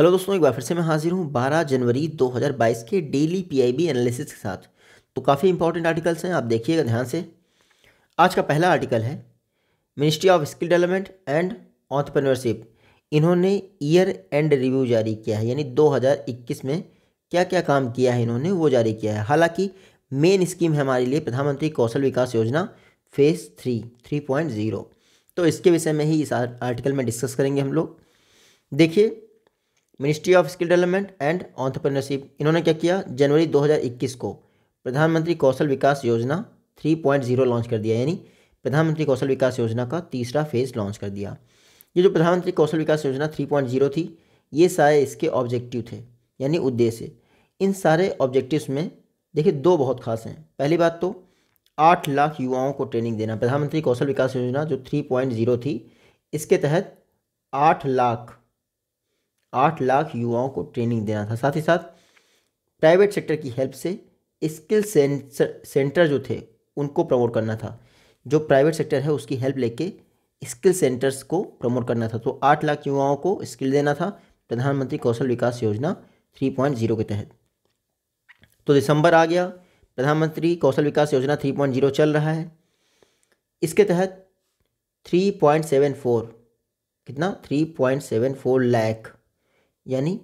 hello दोस्तों एक बार फिर से मैं हाजिर हूँ 12 जनवरी 2022 के डेली पीआईबी एनालिसिस के साथ तो काफ़ी इंपॉर्टेंट आर्टिकल्स हैं आप देखिएगा ध्यान से आज का पहला आर्टिकल है ministry of skill development and entrepreneurship इन्होंने ईयर एंड रिव्यू जारी किया है यानी 2021 में क्या क्या काम किया है इन्होंने वो जारी किया है हालाँकि मेन स्कीम है हमारे लिए प्रधानमंत्री कौशल विकास योजना फेज़ थ्री थ्री तो इसके विषय में ही इस आर्टिकल में डिस्कस करेंगे हम लोग देखिए ministry of skill development and entrepreneurship इन्होंने क्या किया जनवरी 2021 को प्रधानमंत्री कौशल विकास योजना 3.0 लॉन्च कर दिया यानी प्रधानमंत्री कौशल विकास योजना का तीसरा फेज लॉन्च कर दिया ये जो प्रधानमंत्री कौशल विकास योजना 3.0 थी ये सारे इसके ऑब्जेक्टिव थे यानी उद्देश्य इन सारे ऑब्जेक्टिव में देखिए दो बहुत खास हैं पहली बात तो आठ लाख युवाओं को ट्रेनिंग देना प्रधानमंत्री कौशल विकास योजना जो थ्री पॉइंट ज़ीरो थी इसके तहत आठ लाख आठ लाख युवाओं को ट्रेनिंग देना था साथ ही साथ प्राइवेट सेक्टर की हेल्प से स्किल सेंटर जो थे उनको प्रमोट करना था जो प्राइवेट सेक्टर है उसकी हेल्प लेके स्किल सेंटर्स को प्रमोट करना था तो आठ लाख युवाओं को स्किल देना था प्रधानमंत्री कौशल विकास योजना थ्री पॉइंट जीरो के तहत तो दिसंबर आ गया प्रधानमंत्री कौशल विकास योजना थ्री पॉइंट जीरो चल रहा है इसके तहत थ्री पॉइंट सेवन फोर कितना three point seven four lakh यानी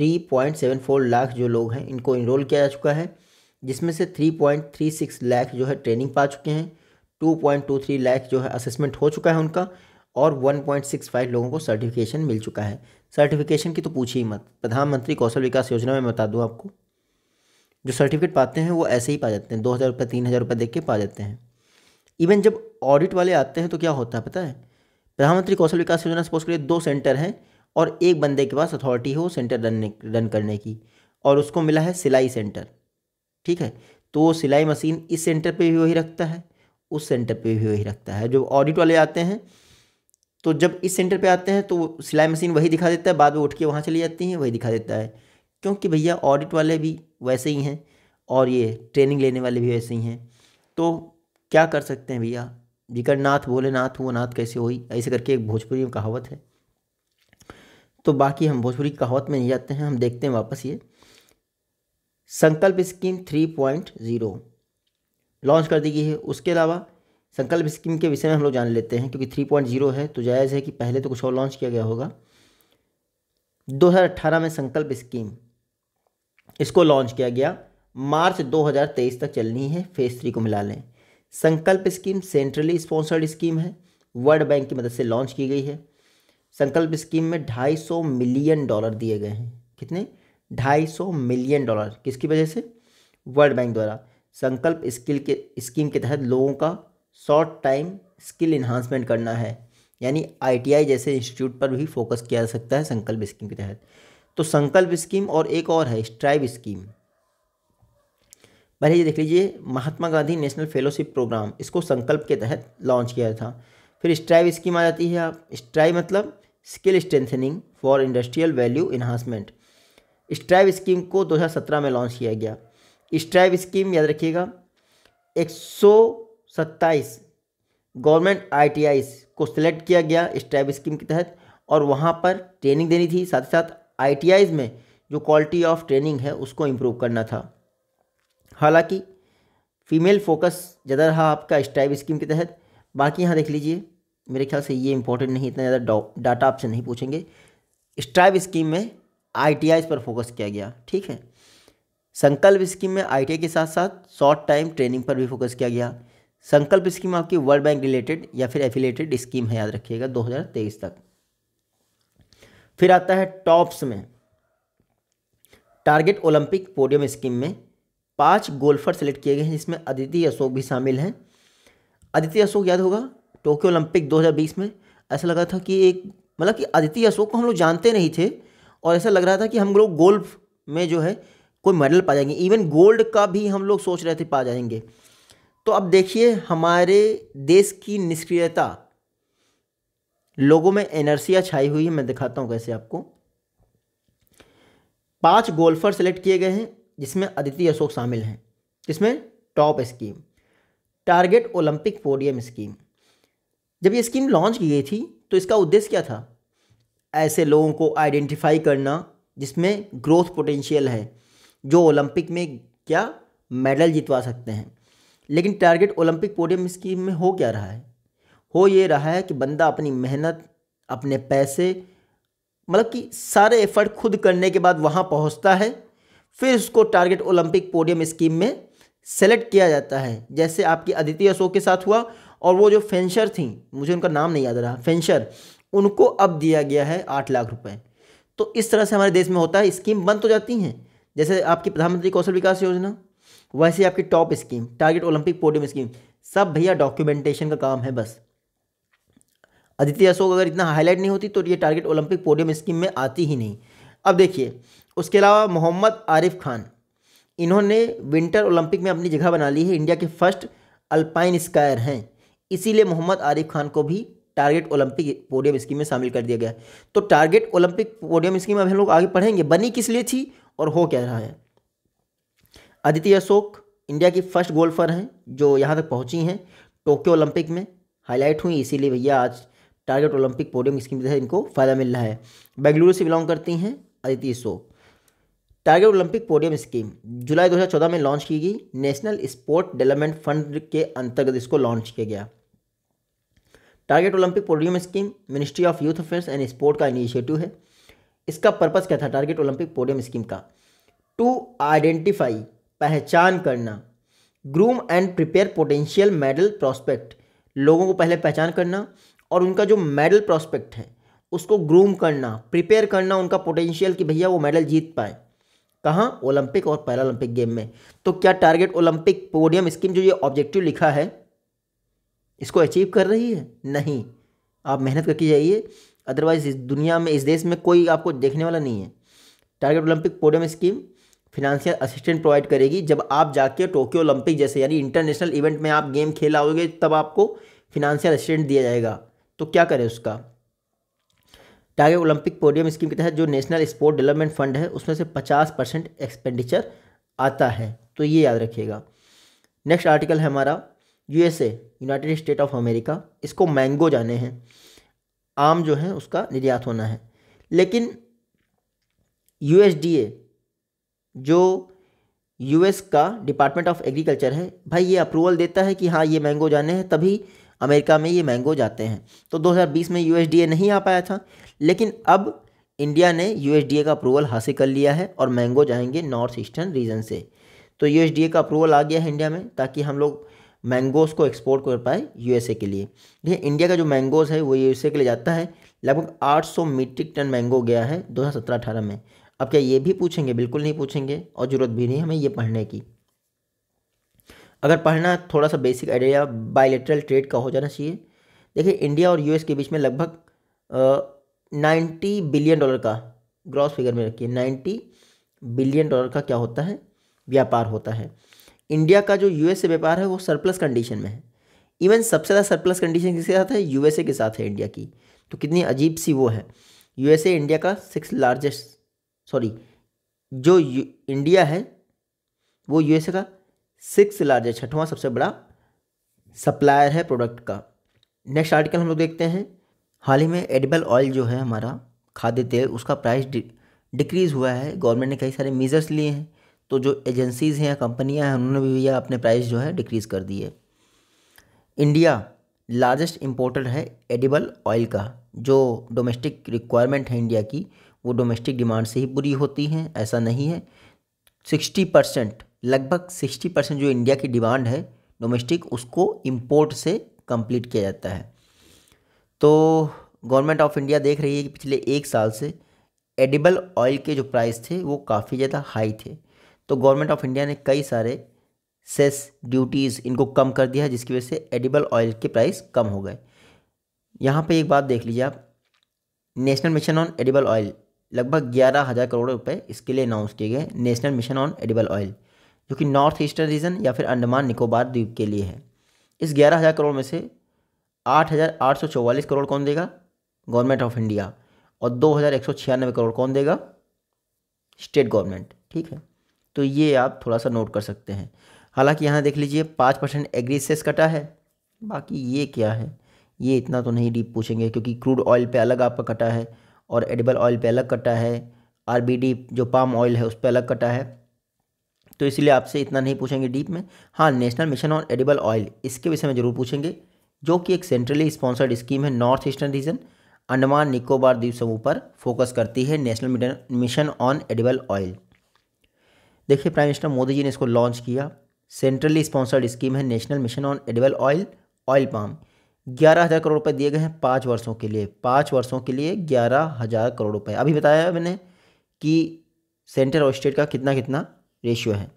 3.74 लाख जो लोग हैं इनको इनरोल किया जा चुका है जिसमें से 3.36 लाख जो है ट्रेनिंग पा चुके हैं 2.23 लाख जो है असेसमेंट हो चुका है उनका और 1.65 लोगों को सर्टिफिकेशन मिल चुका है सर्टिफिकेशन की तो पूछिए ही मत प्रधानमंत्री कौशल विकास योजना में बता दूँ आपको जो सर्टिफिकेट पाते हैं वो ऐसे ही पा जाते हैं दो हज़ार रुपये तीन हज़ार रुपये देख के पा जाते हैं इवन जब ऑडिट वाले आते हैं तो क्या होता है पता है प्रधानमंत्री कौशल विकास योजना सपोज करिए दो सेंटर हैं और एक बंदे के पास अथॉरिटी हो सेंटर रन रन करने की और उसको मिला है सिलाई सेंटर ठीक है तो वो सिलाई मशीन इस सेंटर पे भी वही रखता है उस सेंटर पे भी वही रखता है जो ऑडिट वाले आते हैं तो जब इस सेंटर पे आते हैं तो सिलाई मशीन वही दिखा देता है बाद में उठ के वहाँ चली जाती हैं वही दिखा देता है क्योंकि भैया ऑडिट वाले भी वैसे ही हैं और ये ट्रेनिंग लेने वाले भी वैसे ही हैं तो क्या कर सकते हैं भैया जिकर नाथ भोलेनाथ वो नाथ कैसे हुई ऐसे करके एक भोजपुरी में कहावत है तो बाकी हम भोजपुरी कहावत में नहीं जाते हैं हम देखते हैं वापस ये Sankalp scheme three point zero launch कर दी गई है उसके अलावा संकल्प स्कीम के विषय में हम लोग जान लेते हैं क्योंकि थ्री पॉइंट ज़ीरो है तो जायज़ है कि पहले तो कुछ और लॉन्च किया गया होगा दो हजार अट्ठारह में संकल्प स्कीम इसको लॉन्च किया गया मार्च 2023 तक चलनी है फेज़ थ्री को मिला लें Sankalp scheme centrally sponsored scheme है वर्ल्ड बैंक की मदद से लॉन्च की गई है संकल्प स्कीम में ढाई सौ मिलियन डॉलर दिए गए हैं कितने ढाई सौ मिलियन डॉलर किसकी वजह से वर्ल्ड बैंक द्वारा संकल्प स्किल के स्कीम के तहत लोगों का शॉर्ट टाइम स्किल इन्हांसमेंट करना है यानी आईटीआई जैसे इंस्टीट्यूट पर भी फोकस किया जा सकता है संकल्प स्कीम के तहत तो संकल्प स्कीम और एक और है स्ट्राइव स्कीम पहले ये देख लीजिए Mahatma Gandhi national fellowship programme इसको संकल्प के तहत लॉन्च किया था फिर स्ट्राइव स्कीम आ जाती है आप स्ट्राइव मतलब skill strengthening for industrial value enhancement strive scheme को 2017 में लॉन्च किया गया स्ट्राइव स्कीम याद रखिएगा एक गवर्नमेंट आई को सिलेक्ट किया गया स्ट्राइव स्कीम के तहत और वहाँ पर ट्रेनिंग देनी थी साथ ही साथ आई में जो क्वालिटी ऑफ ट्रेनिंग है उसको इम्प्रूव करना था हालांकि फीमेल फोकस ज़्यादा रहा आपका स्ट्राइव स्कीम के तहत बाकी यहाँ देख लीजिए मेरे ख्याल से ये इंपॉर्टेंट नहीं इतना ज़्यादा डाटा आपसे नहीं पूछेंगे स्ट्राइव स्कीम में आई पर फोकस किया गया ठीक है संकल्प स्कीम में आई के साथ साथ शॉर्ट टाइम ट्रेनिंग पर भी फोकस किया गया संकल्प स्कीम आपकी वर्ल्ड बैंक रिलेटेड या फिर एफिलेटेड स्कीम है याद रखिएगा 2023 तक फिर आता है टॉप्स में टारगेट ओलंपिक पोडियम स्कीम में पांच गोल्फर सेलेक्ट किए गए हैं जिसमें अदिति अशोक भी शामिल हैं अदिति अशोक याद होगा टोक्यो ओलंपिक 2020 में ऐसा लगा था कि एक मतलब कि अदिति अशोक को हम लोग जानते नहीं थे और ऐसा लग रहा था कि हम लोग गोल्फ में जो है कोई मेडल पा जाएंगे इवन गोल्ड का भी हम लोग सोच रहे थे पा जाएंगे तो अब देखिए हमारे देश की निष्क्रियता लोगों में एनर्सिया छाई हुई है मैं दिखाता हूँ कैसे आपको पांच गोल्फर सेलेक्ट किए गए हैं जिसमें अदिति अशोक शामिल हैं जिसमें top scheme target Olympic podium scheme जब ये स्कीम लॉन्च की गई थी तो इसका उद्देश्य क्या था ऐसे लोगों को आइडेंटिफाई करना जिसमें ग्रोथ पोटेंशियल है जो ओलंपिक में क्या मेडल जितवा सकते हैं लेकिन टारगेट ओलंपिक पोडियम स्कीम में हो क्या रहा है हो ये रहा है कि बंदा अपनी मेहनत अपने पैसे मतलब कि सारे एफर्ट खुद करने के बाद वहाँ पहुँचता है फिर उसको टारगेट ओलंपिक पोडियम स्कीम में सेलेक्ट किया जाता है जैसे आपकी अदिति अशोक के साथ हुआ और वो जो फेंशर थी मुझे उनका नाम नहीं याद रहा फेंशर उनको अब दिया गया है आठ लाख रुपए तो इस तरह से हमारे देश में होता है स्कीम बंद तो जाती हैं जैसे आपकी प्रधानमंत्री कौशल विकास योजना वैसे आपकी top scheme target Olympic podium scheme सब भैया डॉक्यूमेंटेशन का काम है बस अदिति अशोक अगर इतना हाईलाइट नहीं होती तो ये टारगेट ओलंपिक पोडियम स्कीम में आती ही नहीं अब देखिए उसके अलावा मोहम्मद आरिफ खान इन्होंने विंटर ओलंपिक में अपनी जगह बना ली है इंडिया के फर्स्ट अल्पाइन स्कायर हैं इसीलिए मोहम्मद आरिफ खान को भी टारगेट ओलंपिक पोडियम स्कीम में शामिल कर दिया गया तो टारगेट ओलंपिक पोडियम स्कीम अब हम लोग आगे पढ़ेंगे बनी किस लिए थी और हो क्या रहा है अदिति अशोक इंडिया की फर्स्ट गोल्फर हैं जो यहाँ तक पहुँची हैं टोक्यो ओलंपिक में हाईलाइट हुई इसीलिए भैया आज टारगेट ओलंपिक पोडियम स्कीम के तहत इनको फ़ायदा मिल रहा है बेंगलुरु से बिलोंग करती हैं Aditi Ashok tiger Olympic podium scheme जुलाई 2014 में लॉन्च की गई नेशनल स्पोर्ट डेवलपमेंट फंड के अंतर्गत इसको लॉन्च किया गया target Olympic podium scheme ministry of youth affairs and sport का इनिशिएटिव है इसका पर्पज़ क्या था टारगेट ओलंपिक पोडियम स्कीम का टू आइडेंटिफाई पहचान करना groom and prepare potential medal prospect लोगों को पहले पहचान करना और उनका जो मेडल प्रॉस्पेक्ट है उसको ग्रूम करना प्रिपेयर करना उनका पोटेंशियल कि भैया वो मेडल जीत पाए कहाँ ओलंपिक और पैरालंपिक गेम में तो क्या टारगेट ओलंपिक पोडियम स्कीम जो ये ऑब्जेक्टिव लिखा है इसको अचीव कर रही है नहीं आप मेहनत करके जाइए अदरवाइज इस दुनिया में इस देश में कोई आपको देखने वाला नहीं है target Olympic podium scheme financial assistant provide करेगी जब आप जाके टोक्यो ओलंपिक जैसे यानी इंटरनेशनल इवेंट में आप गेम खेलाओगे तब आपको फिनेंशियल असिस्टेंट दिया जाएगा तो क्या करें उसका टाइगर ओलंपिक पोडियम स्कीम के तहत जो नेशनल स्पोर्ट डेवलपमेंट फंड है उसमें से पचास परसेंट एक्सपेंडिचर आता है तो ये याद रखिएगा नेक्स्ट आर्टिकल है हमारा USA United States of America इसको मैंगो जाने हैं आम जो है उसका निर्यात होना है लेकिन यूएसडीए जो यूएस का डिपार्टमेंट ऑफ एग्रीकल्चर है भाई ये अप्रूवल देता है कि हाँ ये मैंगो जाने हैं तभी अमेरिका में ये मैंगो जाते हैं तो 2020 में यूएसडीए नहीं आ पाया था लेकिन अब इंडिया ने यू का अप्रूवल हासिल कर लिया है और मैंगो जाएंगे नॉर्थ ईस्टर्न रीजन से तो यू का अप्रूवल आ गया है इंडिया में ताकि हम लोग मैंगोज़ को एक्सपोर्ट कर पाए यू के लिए देखिए इंडिया का जो मैंगोज़ है वो यू के लिए जाता है लगभग 800 मीट्रिक टन मैंगो गया है 2017-18 में अब क्या ये भी पूछेंगे बिल्कुल नहीं पूछेंगे और ज़रूरत भी नहीं हमें ये पढ़ने की अगर पढ़ना थोड़ा सा बेसिक आइडिया बायोलेटरल ट्रेड का हो जाना चाहिए देखिए इंडिया और यूएस के बीच में लगभग नाइन्टी बिलियन डॉलर का ग्रॉस फिगर में रखिए नाइन्टी बिलियन डॉलर का क्या होता है व्यापार होता है इंडिया का जो यूएसए से व्यापार है वो सरप्लस कंडीशन में है इवन सबसे ज़्यादा सरप्लस कंडीशन किसके साथ है यूएसए के साथ है इंडिया की तो कितनी अजीब सी वो है यूएसए इंडिया का सिक्स लार्जेस्ट सॉरी जो इंडिया है वो यूएसए का सिक्स लार्जेस्ट छठवां सबसे बड़ा सप्लायर है प्रोडक्ट का नेक्स्ट आर्टिकल हम लोग देखते हैं हाल ही में एडिबल ऑयल जो है हमारा खाद्य तेल उसका प्राइस डिक्रीज़ हुआ है गवर्नमेंट ने कई सारे मेज़र्स लिए हैं तो जो एजेंसीज़ हैं या कंपनियाँ हैं उन्होंने भी भैया अपने प्राइस जो है डिक्रीज़ कर दिए है इंडिया लार्जेस्ट इम्पोर्टर है एडिबल ऑयल का जो डोमेस्टिक रिक्वायरमेंट है इंडिया की वो डोमेस्टिक डिमांड से ही पूरी होती हैं ऐसा नहीं है सिक्सटी परसेंट लगभग सिक्सटी परसेंट जो इंडिया की डिमांड है डोमेस्टिक उसको इम्पोर्ट से कंप्लीट किया जाता है तो गवर्नमेंट ऑफ इंडिया देख रही है कि पिछले एक साल से एडिबल ऑयल के जो प्राइस थे वो काफ़ी ज़्यादा हाई थे तो गवर्नमेंट ऑफ इंडिया ने कई सारे सेस ड्यूटीज़ इनको कम कर दिया है जिसकी वजह से एडिबल ऑयल के प्राइस कम हो गए यहाँ पे एक बात देख लीजिए आप national mission on edible oil लगभग ग्यारह हज़ार करोड़ रुपए इसके लिए अनाउंस किए गए national mission on edible oil जो कि नॉर्थ ईस्टर्न रीजन या फिर अंडमान निकोबार द्वीप के लिए है इस ग्यारह हज़ार करोड़ में से आठ हज़ार आठ सौ चौवालीस करोड़ कौन देगा गवर्नमेंट ऑफ इंडिया और दो हज़ार एक सौ छियानवे करोड़ कौन देगा स्टेट गवर्नमेंट ठीक है तो ये आप थोड़ा सा नोट कर सकते हैं हालांकि यहाँ देख लीजिए पाँच परसेंट एग्री सेस कटा है बाकी ये क्या है ये इतना तो नहीं डीप पूछेंगे क्योंकि क्रूड ऑयल पे अलग आपका कटा है और एडिबल ऑयल पे अलग कटा है डी जो पाम ऑयल है उस पर अलग कटा है तो इसलिए आपसे इतना नहीं पूछेंगे डीप में हाँ national mission on edible oil इसके विषय में ज़रूर पूछेंगे जो कि एक सेंट्रली स्पॉन्सर्ड स्कीम है north eastern region Andaman Nicobar द्वीप समूह पर फोकस करती है national mission on edible oil देखिए प्राइम मिनिस्टर मोदी जी ने इसको लॉन्च किया सेंट्रली स्पॉन्सर्ड स्कीम है national mission on edible oil oil palm ग्यारह हज़ार करोड़ रुपए दिए गए हैं पाँच वर्षों के लिए पाँच वर्षों के लिए ग्यारह हज़ार करोड़ रुपए अभी बताया मैंने कि सेंटर और स्टेट का कितना कितना रेशियो है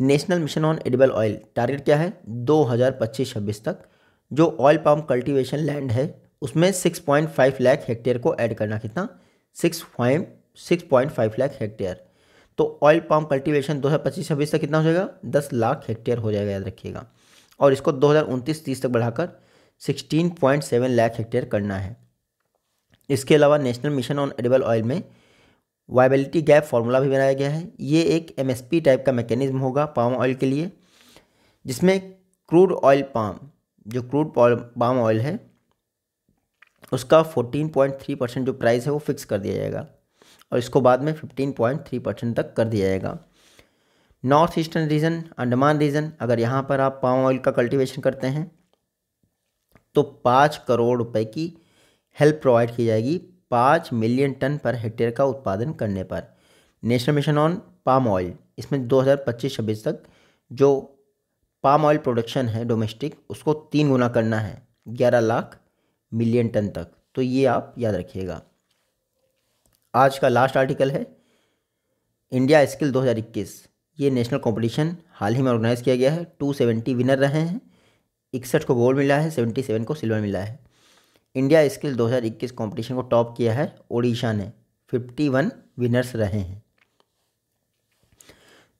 national mission on edible oil target क्या है दो हज़ार पच्चीस छब्बीस तक जो ऑयल पाम कल्टीवेशन लैंड है उसमें six point five lakh hectare को ऐड करना कितना six six point five lakh hectare तो ऑयल पाम कल्टीवेशन दो हज़ार पच्चीस छब्बीस तक कितना हो जाएगा दस लाख हेक्टेयर हो जाएगा याद रखिएगा और इसको दो हज़ार उनतीस तीस तक बढ़ाकर sixteen point seven lakh hectare करना है इसके अलावा national mission on edible oil में वाइबिलिटी गैप फार्मूला भी बनाया गया है ये एक एम टाइप का मैकेनिज्म होगा पाम ऑयल के लिए जिसमें क्रूड ऑयल पाम जो क्रूड पाम ऑयल है उसका 14.3 परसेंट जो प्राइस है वो फिक्स कर दिया जाएगा और इसको बाद में 15.3 परसेंट तक कर दिया जाएगा north eastern region Andaman region अगर यहाँ पर आप पाम ऑयल का कल्टीवेशन करते हैं तो पाँच करोड़ रुपए की हेल्प प्रोवाइड की जाएगी पाँच मिलियन टन पर हेक्टेयर का उत्पादन करने पर national mission on palm oil इसमें 2025-26 तक जो पाम ऑयल प्रोडक्शन है डोमेस्टिक उसको तीन गुना करना है 11 लाख मिलियन टन तक तो ये आप याद रखिएगा आज का लास्ट आर्टिकल है इंडिया स्किल 2021 ये नेशनल कंपटीशन हाल ही में ऑर्गेनाइज़ किया गया है 270 विनर रहे हैं इकसठ को गोल्ड मिला है 77 को सिल्वर मिला है इंडिया स्किल 2021 कंपटीशन को टॉप किया है ओडिशा ने 51 विनर्स रहे हैं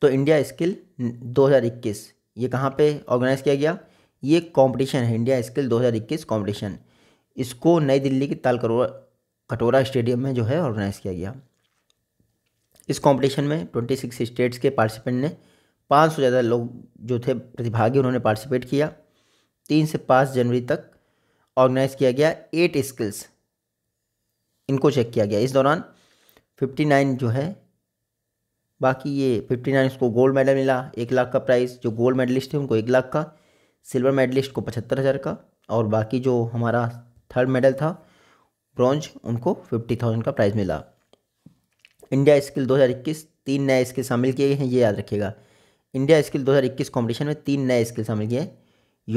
तो इंडिया स्किल 2021 ये कहाँ पे ऑर्गेनाइज किया गया ये कंपटीशन है इंडिया स्किल 2021 कंपटीशन इसको नई दिल्ली के ताल कटोरा स्टेडियम में जो है ऑर्गेनाइज किया गया इस कंपटीशन में 26 स्टेट्स के पार्टिसिपेंट ने 500 ज़्यादा लोग जो थे प्रतिभागी उन्होंने पार्टिसिपेट किया तीन से पाँच जनवरी तक ऑर्गेनाइज किया गया एट स्किल्स इनको चेक किया गया इस दौरान फिफ्टी नाइन जो है बाकी ये फिफ्टी नाइन उसको गोल्ड मेडल मिला एक लाख का प्राइस जो गोल्ड मेडलिस्ट है उनको एक लाख का सिल्वर मेडलिस्ट को पचहत्तर हज़ार का और बाकी जो हमारा थर्ड मेडल था ब्रॉन्ज उनको फिफ्टी थाउजेंड का प्राइज़ मिला इंडिया स्किल दो हज़ार इक्कीस तीन नए स्किल शामिल किए हैं ये याद रखिएगा इंडिया स्किल दो हज़ार इक्कीस कॉम्पिटिशन में तीन नए स्किल शामिल किए हैं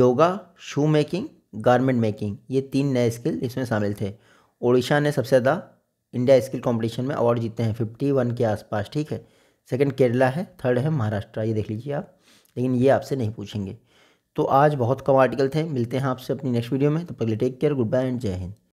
yoga shoe making garment making ये तीन नए स्किल इसमें शामिल थे ओडिशा ने सबसे ज़्यादा इंडिया स्किल कंपटीशन में अवार्ड जीते हैं फिफ्टी वन के आसपास ठीक है सेकंड केरला है थर्ड है महाराष्ट्र ये देख लीजिए आप लेकिन ये आपसे नहीं पूछेंगे तो आज बहुत कम आर्टिकल थे मिलते हैं आपसे अपनी नेक्स्ट वीडियो में तब तक take care goodbye and जय हिंद